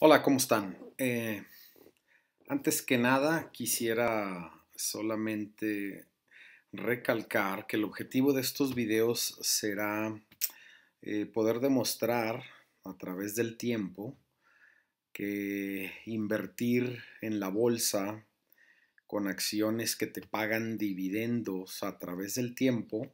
Hola, ¿cómo están? Eh, antes que nada, quisiera solamente recalcar que el objetivo de estos videos será eh, poder demostrar a través del tiempo que invertir en la bolsa con acciones que te pagan dividendos a través del tiempo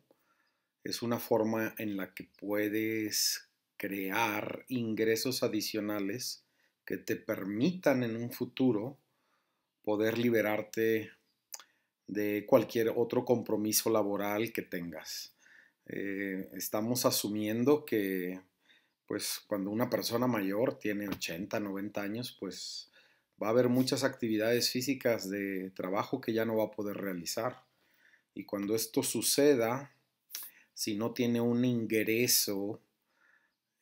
es una forma en la que puedes crear ingresos adicionales que te permitan en un futuro poder liberarte de cualquier otro compromiso laboral que tengas. Eh, estamos asumiendo que pues cuando una persona mayor tiene 80, 90 años, pues va a haber muchas actividades físicas de trabajo que ya no va a poder realizar. Y cuando esto suceda, si no tiene un ingreso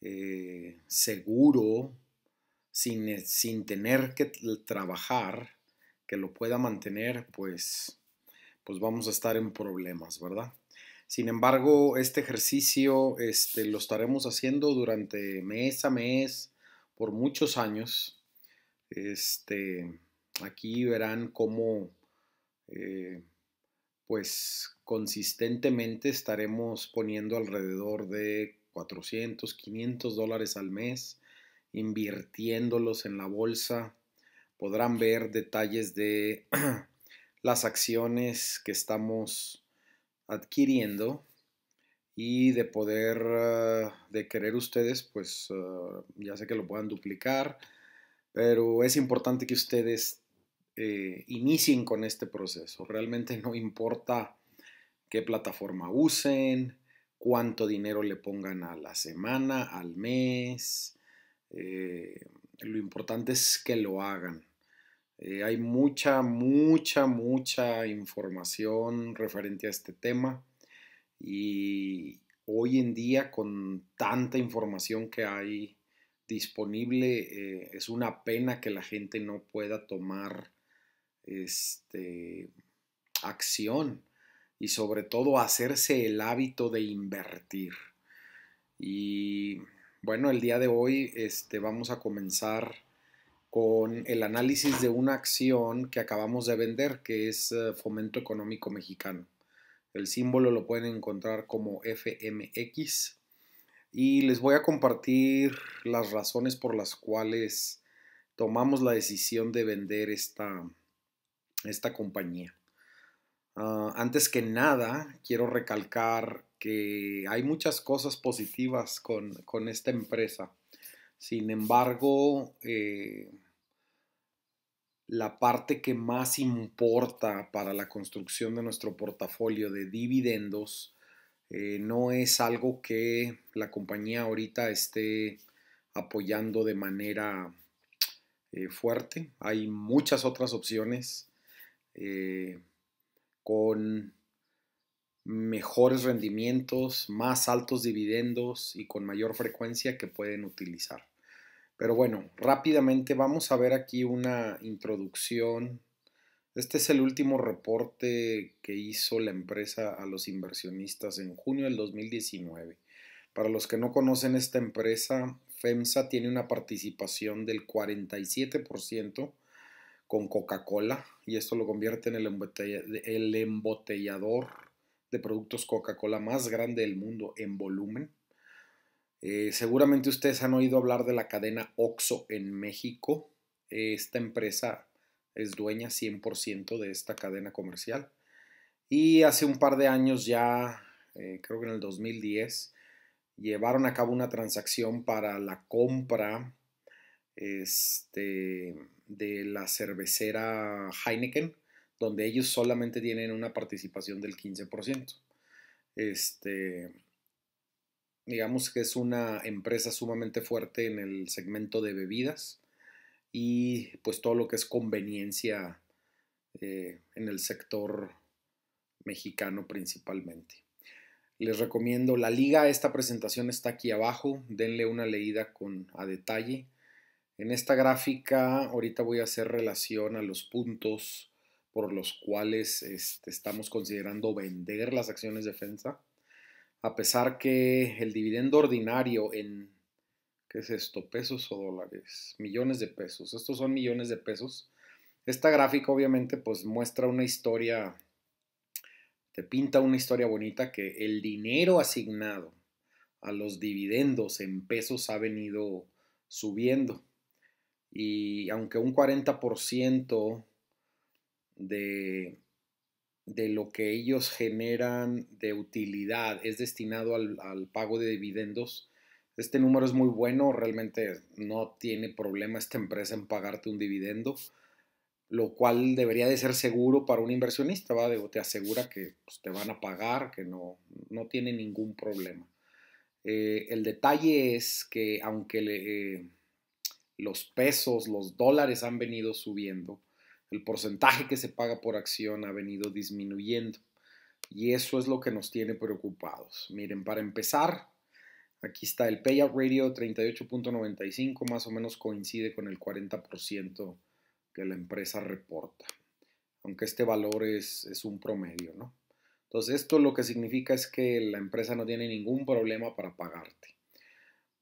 eh, seguro, sin, tener que trabajar, que lo pueda mantener, pues, pues vamos a estar en problemas, ¿verdad? Sin embargo, este ejercicio este, lo estaremos haciendo durante mes a mes, por muchos años. Este, aquí verán cómo, eh, pues, consistentemente estaremos poniendo alrededor de 400, 500 dólares al mes invirtiéndolos en la bolsa. Podrán ver detalles de las acciones que estamos adquiriendo y de poder, eh, de querer ustedes, pues eh, ya sé que lo puedan duplicar, pero es importante que ustedes eh, inicien con este proceso. Realmente no importa qué plataforma usen, cuánto dinero le pongan a la semana, al mes, eh, lo importante es que lo hagan. Eh, hay mucha, mucha, mucha información referente a este tema y hoy en día con tanta información que hay disponible, eh, es una pena que la gente no pueda tomar este, acción y sobre todo hacerse el hábito de invertir. Y bueno, el día de hoy este, vamos a comenzar con el análisis de una acción que acabamos de vender, que es eh, Fomento Económico Mexicano. El símbolo lo pueden encontrar como FMX. Y les voy a compartir las razones por las cuales tomamos la decisión de vender esta, esta compañía. Ah, antes que nada, quiero recalcar que hay muchas cosas positivas con, esta empresa. Sin embargo, eh, la parte que más importa para la construcción de nuestro portafolio de dividendos eh, no es algo que la compañía ahorita esté apoyando de manera eh, fuerte. Hay muchas otras opciones con mejores rendimientos, más altos dividendos y con mayor frecuencia que pueden utilizar. Pero bueno, rápidamente vamos a ver aquí una introducción. Este es el último reporte que hizo la empresa a los inversionistas en junio del 2019. Para los que no conocen esta empresa, FEMSA tiene una participación del 47% con Coca-Cola y esto lo convierte en el, embotellador de productos Coca-Cola más grande del mundo en volumen. Eh, seguramente ustedes han oído hablar de la cadena OXO en México. esta empresa es dueña 100% de esta cadena comercial. Y hace un par de años ya, eh, creo que en el 2010, llevaron a cabo una transacción para la compra este, de la cervecera Heineken, donde ellos solamente tienen una participación del 15%. Este, digamos que es una empresa sumamente fuerte en el segmento de bebidas y pues todo lo que es conveniencia eh, en el sector mexicano principalmente. Les recomiendo la liga, esta presentación está aquí abajo, denle una leída con, a detalle. En esta gráfica ahorita voy a hacer relación a los puntos por los cuales este, estamos considerando vender las acciones de A pesar que el dividendo ordinario en, ¿qué es esto? Pesos o dólares, millones de pesos. Estos son millones de pesos. Esta gráfica obviamente pues muestra una historia, te pinta una historia bonita que el dinero asignado a los dividendos en pesos ha venido subiendo. Y aunque un 40% de, de lo que ellos generan de utilidad es destinado al, pago de dividendos, este número es muy bueno, realmente no tiene problema esta empresa en pagarte un dividendo, lo cual debería de ser seguro para un inversionista, ¿va? te asegura que pues, te van a pagar, que no, no tiene ningún problema. Eh, el detalle es que aunque le, eh, los pesos, los dólares han venido subiendo, el porcentaje que se paga por acción ha venido disminuyendo. Y eso es lo que nos tiene preocupados. Miren, para empezar, aquí está el payout ratio 38.95, más o menos coincide con el 40% que la empresa reporta, aunque este valor es, es un promedio, ¿no? Entonces, esto lo que significa es que la empresa no tiene ningún problema para pagarte.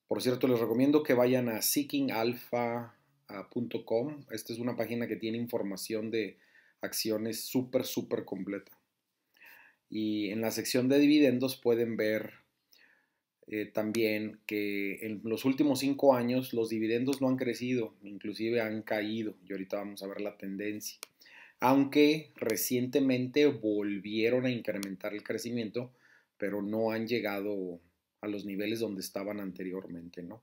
Por cierto, les recomiendo que vayan a seekingalpha.com. Esta es una página que tiene información de acciones súper, súper completa. Y en la sección de dividendos pueden ver eh, también que en los últimos cinco años los dividendos no han crecido, inclusive han caído. Y ahorita vamos a ver la tendencia. Aunque recientemente volvieron a incrementar el crecimiento, pero no han llegado a los niveles donde estaban anteriormente, ¿no?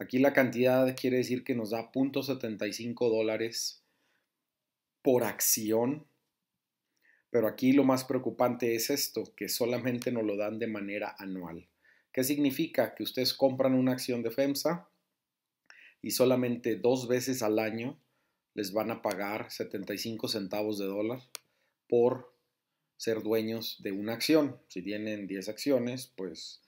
Aquí la cantidad quiere decir que nos da 0.75 dólares por acción, pero aquí lo más preocupante es esto, que solamente nos lo dan de manera anual. ¿Qué significa? Que ustedes compran una acción de FEMSA y solamente dos veces al año les van a pagar 75 centavos de dólar por ser dueños de una acción. Si tienen 10 acciones, pues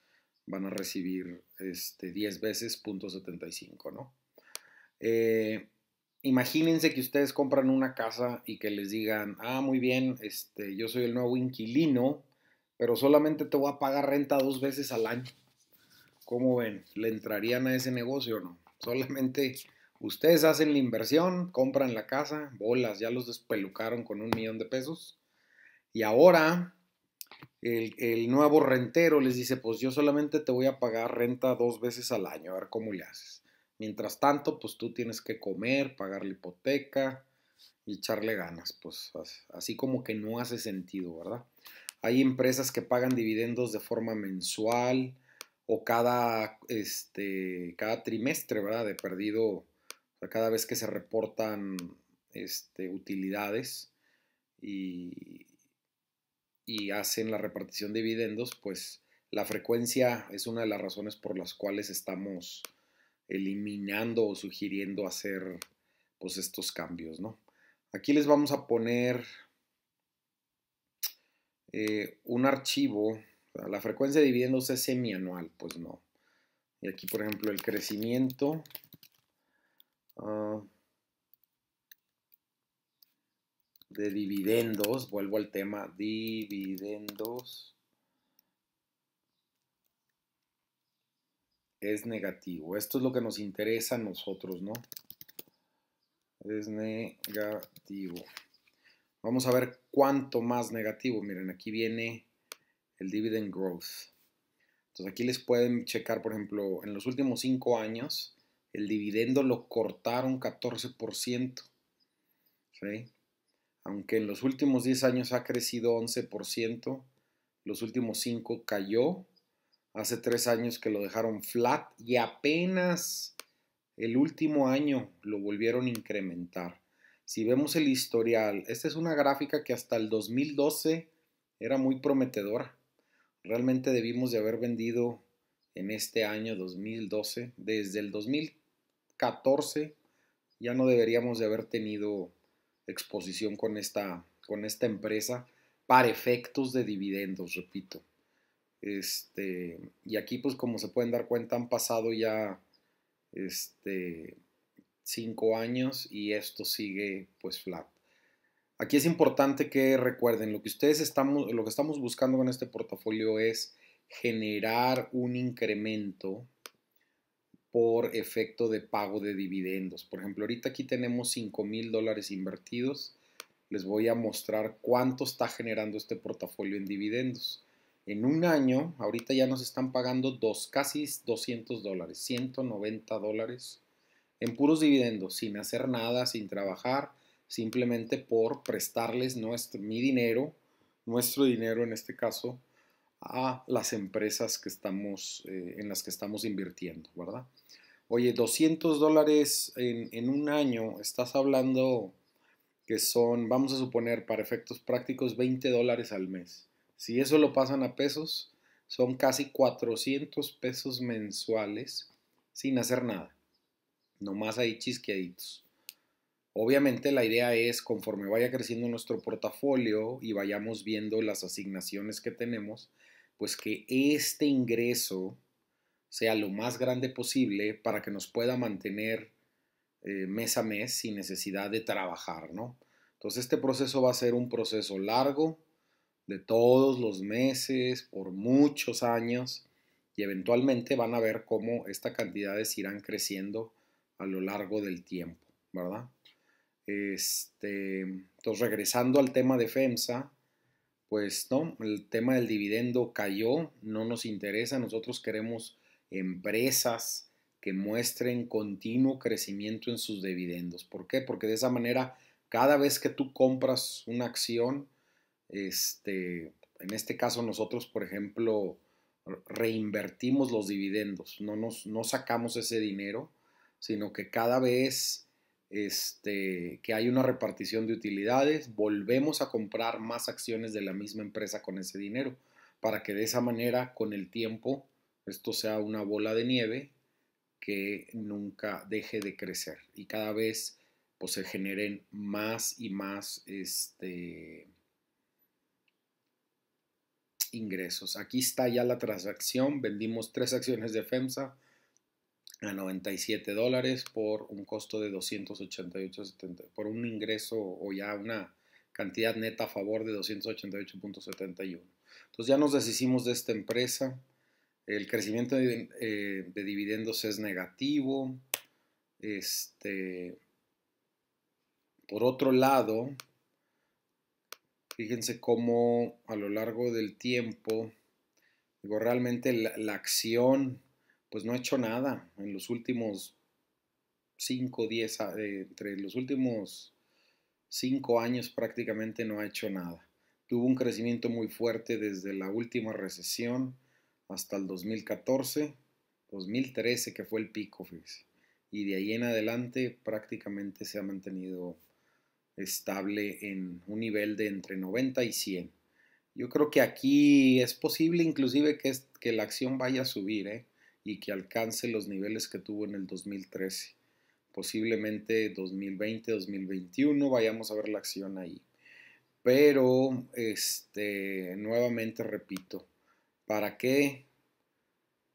van a recibir este, 10 veces .75, ¿no? Eh, imagínense que ustedes compran una casa y que les digan, ah, muy bien, este, yo soy el nuevo inquilino, pero solamente te voy a pagar renta dos veces al año. ¿Cómo ven? ¿Le entrarían a ese negocio o no? Solamente ustedes hacen la inversión, compran la casa, bolas, ya los despelucaron con un millón de pesos. Y ahora el, nuevo rentero les dice, pues yo solamente te voy a pagar renta dos veces al año, a ver cómo le haces. Mientras tanto, pues tú tienes que comer, pagar la hipoteca y echarle ganas, pues así como que no hace sentido, ¿verdad? Hay empresas que pagan dividendos de forma mensual o cada, este, cada trimestre, ¿verdad? De perdido, cada vez que se reportan este, utilidades y, y hacen la repartición de dividendos, pues la frecuencia es una de las razones por las cuales estamos eliminando o sugiriendo hacer pues estos cambios, ¿no? Aquí les vamos a poner eh, un archivo, la frecuencia de dividendos es semianual, pues no. Y aquí, por ejemplo, el crecimiento. Ah, de dividendos, vuelvo al tema, dividendos es negativo. Esto es lo que nos interesa a nosotros, ¿no? Es negativo. Vamos a ver cuánto más negativo. Miren, aquí viene el dividend growth. Entonces aquí les pueden checar, por ejemplo, en los últimos cinco años, el dividendo lo cortaron 14%. ¿sí? aunque en los últimos 10 años ha crecido 11%, los últimos 5 cayó, hace 3 años que lo dejaron flat y apenas el último año lo volvieron a incrementar. Si vemos el historial, esta es una gráfica que hasta el 2012 era muy prometedora. Realmente debimos de haber vendido en este año 2012. Desde el 2014 ya no deberíamos de haber tenido exposición con esta, con esta empresa para efectos de dividendos, repito. Este, y aquí, pues como se pueden dar cuenta, han pasado ya este, cinco años y esto sigue pues flat. Aquí es importante que recuerden, lo que ustedes estamos, lo que estamos buscando con este portafolio es generar un incremento por efecto de pago de dividendos. Por ejemplo, ahorita aquí tenemos 5 mil dólares invertidos. Les voy a mostrar cuánto está generando este portafolio en dividendos. En un año, ahorita ya nos están pagando dos, casi 200 dólares, 190 dólares en puros dividendos, sin hacer nada, sin trabajar, simplemente por prestarles nuestro, mi dinero, nuestro dinero en este caso, a las empresas que estamos, eh, en las que estamos invirtiendo, ¿verdad? Oye, 200 dólares en, en un año, estás hablando que son, vamos a suponer, para efectos prácticos, 20 dólares al mes. Si eso lo pasan a pesos, son casi 400 pesos mensuales sin hacer nada, nomás ahí chisqueaditos. Obviamente la idea es, conforme vaya creciendo nuestro portafolio y vayamos viendo las asignaciones que tenemos, pues que este ingreso sea lo más grande posible para que nos pueda mantener eh, mes a mes sin necesidad de trabajar, ¿no? Entonces este proceso va a ser un proceso largo, de todos los meses, por muchos años, y eventualmente van a ver cómo estas cantidades irán creciendo a lo largo del tiempo, ¿verdad? Este, entonces, regresando al tema de FEMSA, pues no, el tema del dividendo cayó, no nos interesa, nosotros queremos empresas que muestren continuo crecimiento en sus dividendos. ¿Por qué? Porque de esa manera, cada vez que tú compras una acción, este, en este caso nosotros, por ejemplo, reinvertimos los dividendos, no, nos, no sacamos ese dinero, sino que cada vez este, que hay una repartición de utilidades, volvemos a comprar más acciones de la misma empresa con ese dinero, para que de esa manera, con el tiempo, esto sea una bola de nieve que nunca deje de crecer y cada vez pues, se generen más y más este, ingresos. Aquí está ya la transacción, vendimos tres acciones de FEMSA a 97 dólares por un costo de 288.70, por un ingreso o ya una cantidad neta a favor de 288.71. Entonces ya nos deshicimos de esta empresa, el crecimiento eh, de, dividendos es negativo, este, por otro lado, fíjense cómo a lo largo del tiempo, digo, realmente la acción pues no ha hecho nada en los últimos 5, 10, eh, entre los últimos 5 años prácticamente no ha hecho nada. Tuvo un crecimiento muy fuerte desde la última recesión hasta el 2014, 2013 que fue el pico, fíjese. Y de ahí en adelante prácticamente se ha mantenido estable en un nivel de entre 90 y 100. Yo creo que aquí es posible inclusive que, que la acción vaya a subir, ¿eh? y que alcance los niveles que tuvo en el 2013. Posiblemente 2020, 2021 vayamos a ver la acción ahí. Pero, este, nuevamente repito, ¿para qué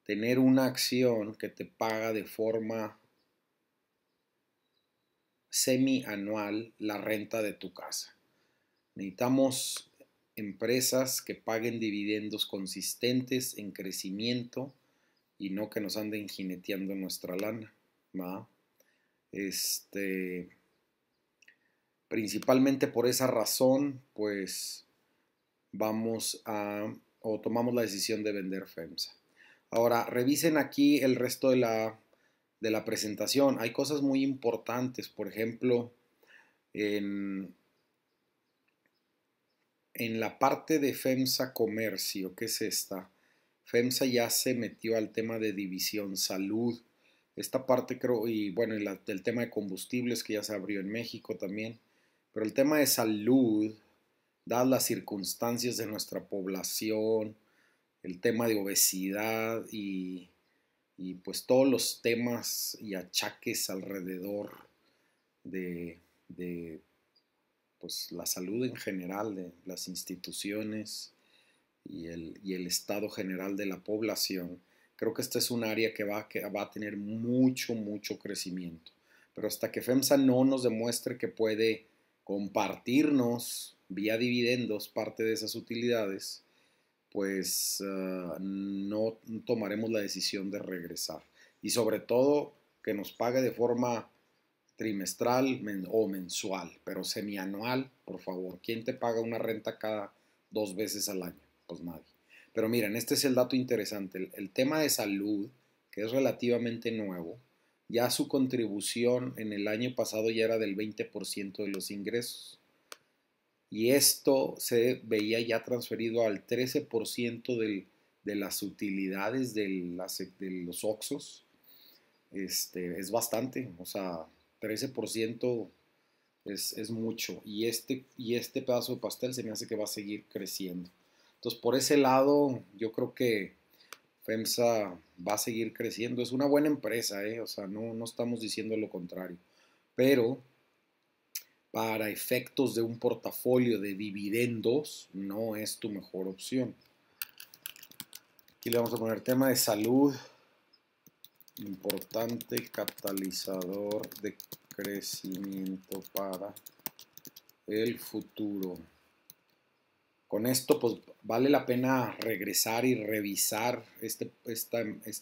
tener una acción que te paga de forma semianual la renta de tu casa? Necesitamos empresas que paguen dividendos consistentes en crecimiento y no que nos anden jineteando nuestra lana. Este, principalmente por esa razón, pues vamos a o tomamos la decisión de vender FEMSA. Ahora, revisen aquí el resto de la, de la presentación. Hay cosas muy importantes, por ejemplo, en, en la parte de FEMSA Comercio, que es esta, FEMSA ya se metió al tema de división salud, esta parte creo, y bueno, el tema de combustibles que ya se abrió en México también, pero el tema de salud, dadas las circunstancias de nuestra población, el tema de obesidad y, pues todos los temas y achaques alrededor de, pues, la salud en general, de las instituciones, y el, estado general de la población, creo que este es un área que va, que va a tener mucho, mucho crecimiento. Pero hasta que FEMSA no nos demuestre que puede compartirnos vía dividendos parte de esas utilidades, pues ah, no tomaremos la decisión de regresar. Y sobre todo que nos pague de forma trimestral o mensual, pero semianual, por favor. ¿Quién te paga una renta cada dos veces al año? pues nadie. Pero miren, este es el dato interesante. El, tema de salud, que es relativamente nuevo, ya su contribución en el año pasado ya era del 20% de los ingresos. Y esto se veía ya transferido al 13% del, de las utilidades de los OXOs. Este, es bastante, o sea, 13% es, mucho. Y este, y este pedazo de pastel se me hace que va a seguir creciendo. Entonces, por ese lado, yo creo que FEMSA va a seguir creciendo. Es una buena empresa, ¿eh? o sea, no, no estamos diciendo lo contrario. Pero para efectos de un portafolio de dividendos, no es tu mejor opción. Aquí le vamos a poner tema de salud. Importante catalizador de crecimiento para el futuro con esto, pues vale la pena regresar y revisar este, esta,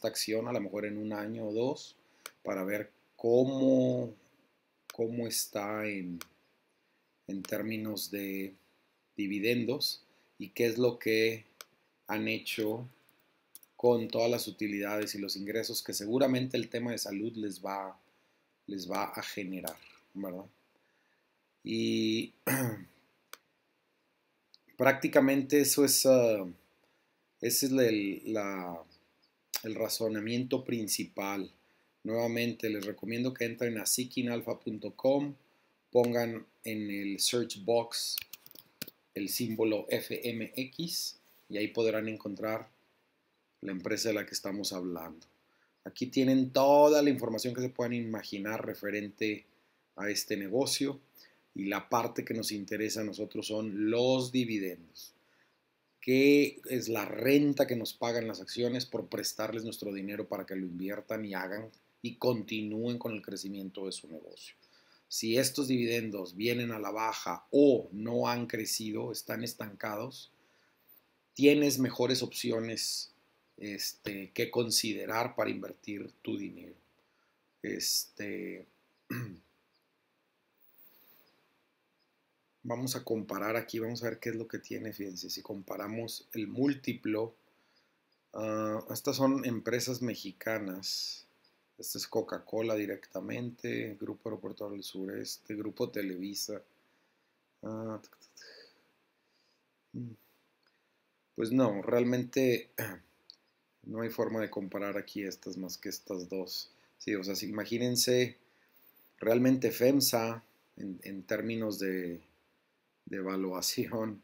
acción a lo mejor en un año o dos para ver cómo, cómo está en, en términos de dividendos y qué es lo que han hecho con todas las utilidades y los ingresos que seguramente el tema de salud les va, les va a generar, Y prácticamente eso es, ah, es el, el, razonamiento principal. Nuevamente, les recomiendo que entren a seekingalpha.com, pongan en el search box el símbolo FMX y ahí podrán encontrar la empresa de la que estamos hablando. Aquí tienen toda la información que se puedan imaginar referente a este negocio y la parte que nos interesa a nosotros son los dividendos. ¿Qué es la renta que nos pagan las acciones por prestarles nuestro dinero para que lo inviertan y hagan y continúen con el crecimiento de su negocio? Si estos dividendos vienen a la baja o no han crecido, están estancados, tienes mejores opciones este, que considerar para invertir tu dinero. Este. vamos a comparar aquí, vamos a ver qué es lo que tiene, fíjense, si comparamos el múltiplo, ah, estas son empresas mexicanas, Esta es Coca-Cola directamente, Grupo Aeroportuario del Sureste, Grupo Televisa, ah, mm. pues no, realmente no hay forma de comparar aquí estas más que estas dos. Sí, o sea, imagínense realmente FEMSA en términos de de evaluación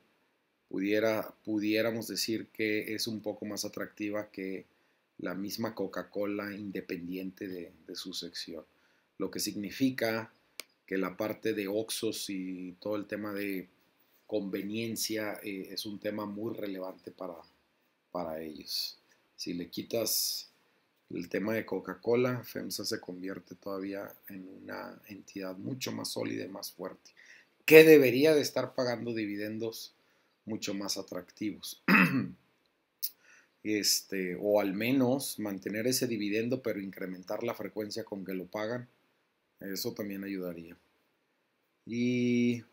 pudiera, pudiéramos decir que es un poco más atractiva que la misma Coca-Cola independiente de, su sección. Lo que significa que la parte de Oxos y todo el tema de conveniencia eh, es un tema muy relevante para, para ellos. Si le quitas el tema de Coca-Cola, FEMSA se convierte todavía en una entidad mucho más sólida y más fuerte que debería de estar pagando dividendos mucho más atractivos. este, o al menos mantener ese dividendo, pero incrementar la frecuencia con que lo pagan. Eso también ayudaría. Y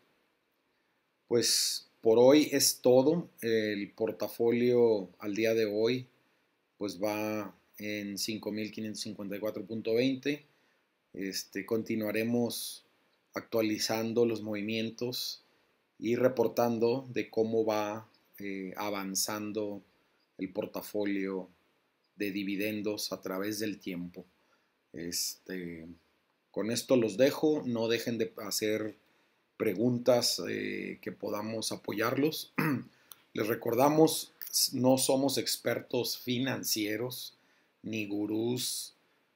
pues por hoy es todo. El portafolio al día de hoy pues va en 5.554.20. Este, continuaremos actualizando los movimientos y reportando de cómo va eh, avanzando el portafolio de dividendos a través del tiempo. Este, con esto los dejo, no dejen de hacer preguntas eh, que podamos apoyarlos. Les recordamos, no somos expertos financieros ni gurús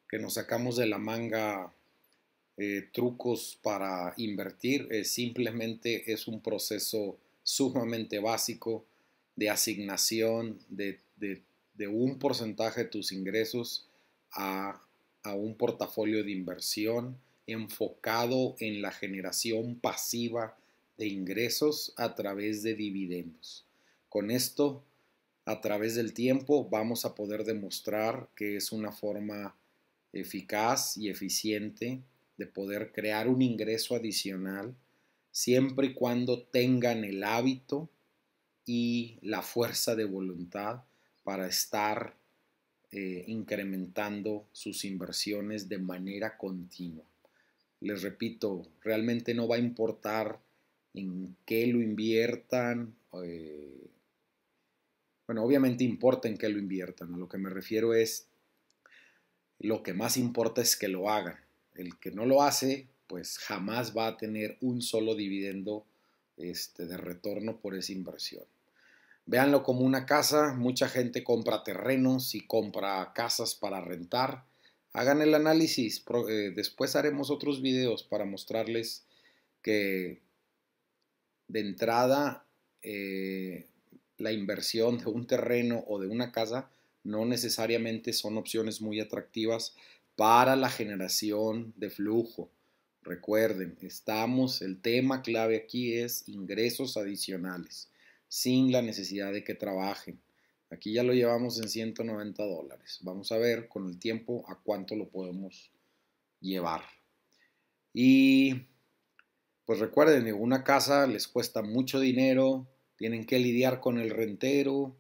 que nos sacamos de la manga eh, trucos para invertir, eh, simplemente es un proceso sumamente básico de asignación de, un porcentaje de tus ingresos a un portafolio de inversión enfocado en la generación pasiva de ingresos a través de dividendos. Con esto, a través del tiempo, vamos a poder demostrar que es una forma eficaz y eficiente de poder crear un ingreso adicional siempre y cuando tengan el hábito y la fuerza de voluntad para estar eh, incrementando sus inversiones de manera continua. Les repito, realmente no va a importar en qué lo inviertan. Eh, bueno, obviamente importa en qué lo inviertan. A lo que me refiero es, lo que más importa es que lo hagan el que no lo hace, pues jamás va a tener un solo dividendo este, de retorno por esa inversión. Véanlo como una casa, mucha gente compra terrenos y compra casas para rentar. Hagan el análisis, eh, después haremos otros videos para mostrarles que de entrada eh, la inversión de un terreno o de una casa no necesariamente son opciones muy atractivas para la generación de flujo. Recuerden, estamos, el tema clave aquí es ingresos adicionales, sin la necesidad de que trabajen. Aquí ya lo llevamos en 190 dólares. Vamos a ver con el tiempo a cuánto lo podemos llevar. Y pues recuerden, una casa les cuesta mucho dinero, tienen que lidiar con el rentero,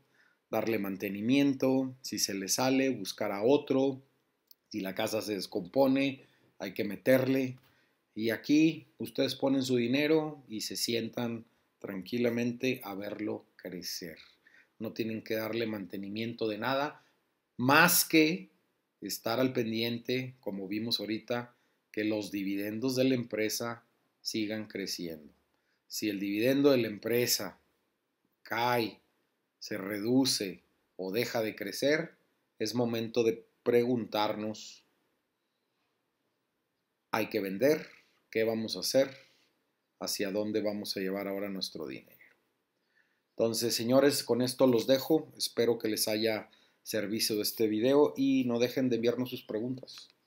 darle mantenimiento, si se les sale, buscar a otro, si la casa se descompone, hay que meterle. Y aquí ustedes ponen su dinero y se sientan tranquilamente a verlo crecer. No tienen que darle mantenimiento de nada más que estar al pendiente, como vimos ahorita, que los dividendos de la empresa sigan creciendo. Si el dividendo de la empresa cae, se reduce o deja de crecer, es momento de preguntarnos, hay que vender, qué vamos a hacer, hacia dónde vamos a llevar ahora nuestro dinero. Entonces, señores, con esto los dejo. Espero que les haya servicio este video y no dejen de enviarnos sus preguntas.